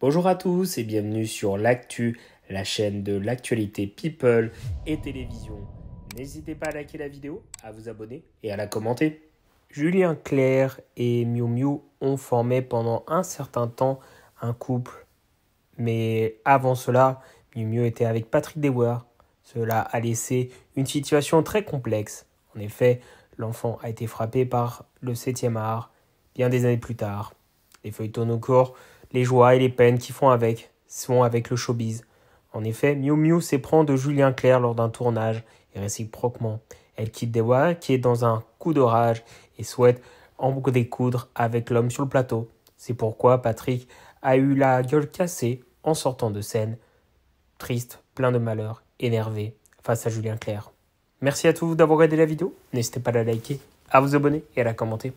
Bonjour à tous et bienvenue sur l'actu, la chaîne de l'actualité people et télévision. N'hésitez pas à liker la vidéo, à vous abonner et à la commenter. Julien Clerc et Miu Miu ont formé pendant un certain temps un couple. Mais avant cela, Miu Miu était avec Patrick Dewar. Cela a laissé une situation très complexe. En effet, l'enfant a été frappé par le 7e art bien des années plus tard les feuilletons au corps, les joies et les peines qui font avec, sont avec le showbiz. En effet, Miu Miu s'éprend de Julien Clerc lors d'un tournage, et réciproquement. Elle quitte Dewa, qui est dans un coup d'orage, et souhaite en découdre avec l'homme sur le plateau. C'est pourquoi Patrick a eu la gueule cassée en sortant de scène, triste, plein de malheur, énervé, face à Julien Clerc. Merci à tous d'avoir regardé la vidéo, n'hésitez pas à la liker, à vous abonner et à la commenter.